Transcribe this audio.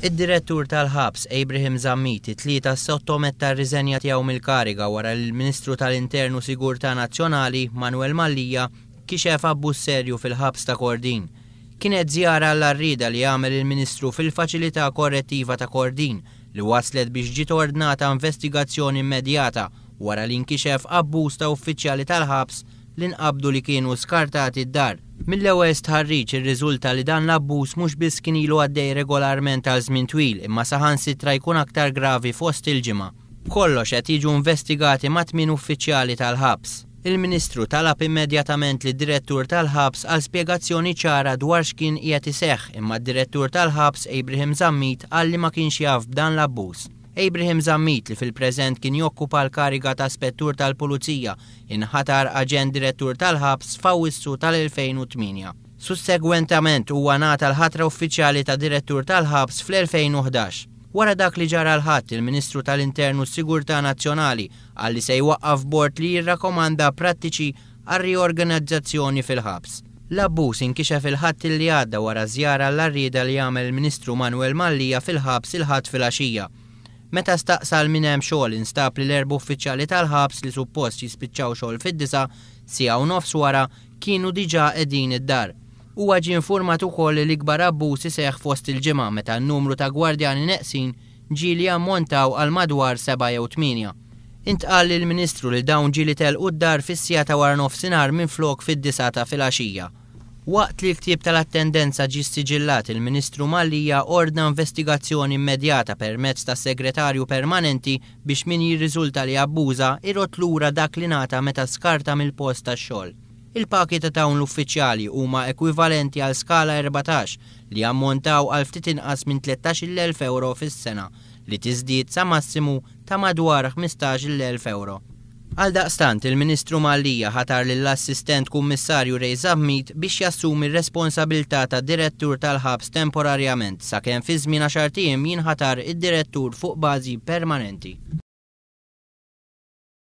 Id-direttur tal-ħabs Abraham Zammiti tlieta sottometta riżenja tiegħu mill-kariga wara l-Ministru tal-Internu Sigurtà Nazzjonali Manuel Mallija kixef abbuż serju fil-ħabs ta' Kordin. Kienet żjara l-arrida li għamel il-Ministru fil-Faċilità Korrettiva ta' Kordin li waslet biex ġiet ordnata investigazzjoni immedjata wara l-inkixef abbuż ta' uffiċjali tal-ħabs li nqabdu li kienu skartati d-dar Mill-ewwel stħarriġ irriżulta li dan l-abbuż mhux biss kien ilu għaddej regolarment għal żmien twil, imma saħansitra jkun aktar gravi fost il-ġimgħa. Kollox qed jiġu investigati ma' tmien uffiċjali tal-ħabs. Il-Ministru talab immedjatament li direttur tal-ħabs għal spjegazzjoni ċara dwar x'kien qiegħed iseħħ, imma d-direttur tal-ħabs Ibrahim Zammit għalli ma kienx jaf b'dan l-abbuż. Abraham Zammit li fil-preżent kien jokkupa l-kariga ta' spettur tal-Pulizija inħatar aġent direttur tal-ħabs fawissu tal-2008. Sussegwentament huwa nata l-ħatra uffiċjali ta' direttur tal-ħabs fl-2011. Wara dak li ġara l-ħadd il-Ministru tal-Internu Sigurtà Nazzjonali għalli se jwaqqaf bord li jirrakomanda prattiċi għal riorganizzazzjoni fil-ħabs. L-abbuż inkixef il-ħadd li għadda wara żjara l-arrieda li jagħmel il-Ministru Manuel Mallija fil-ħabs il-ħadd fil-għaxija Meta staqsal minn hemm xogħol instab li l erbu uffiċjali tal-ħabs li suppost jispiċċaw xogħol fid-disa sija nofs wara kienu diġà qegħdin id-dar. Huwa ġie infurmat ukoll li l-ikbar abbużi seħħ fost il-ġimgħa meta n-numru ta' gwardjani neqsin ġieli ammontaw għal madwar 7 jew 8. Intqal il-Ministru li dawn ġieli telqu d-dar fis-sija ta' wara nofsinhar minn flok fid disa ta' filgħaxija. Waqt li l tal-attendenza ġi siġillat il-Ministru Mallija ordna investigazzjoni immedjata permezz ta' segretarju permanenti biex min jirriżulta li abbuża irot lura dak li nata meta skarta mill-post ta' xogħol. Il-paki ta' dawn l-uffiċjali huma ekwivalenti għal skala 14 li ammontaw għal ftit inqas minn 13.000 euro fis-sena li tiżdied sa massimu ta' madwar 15.000 euro. Għal daqstant, il-Ministru Mallija ħatar lill-Assistent Kummissarju Zammit biex jassumi r-responsabilità ta' direttur tal-ħabs temporarjament sakemm fi żmien xartijem jinħatar id-direttur fuq bażi permanenti.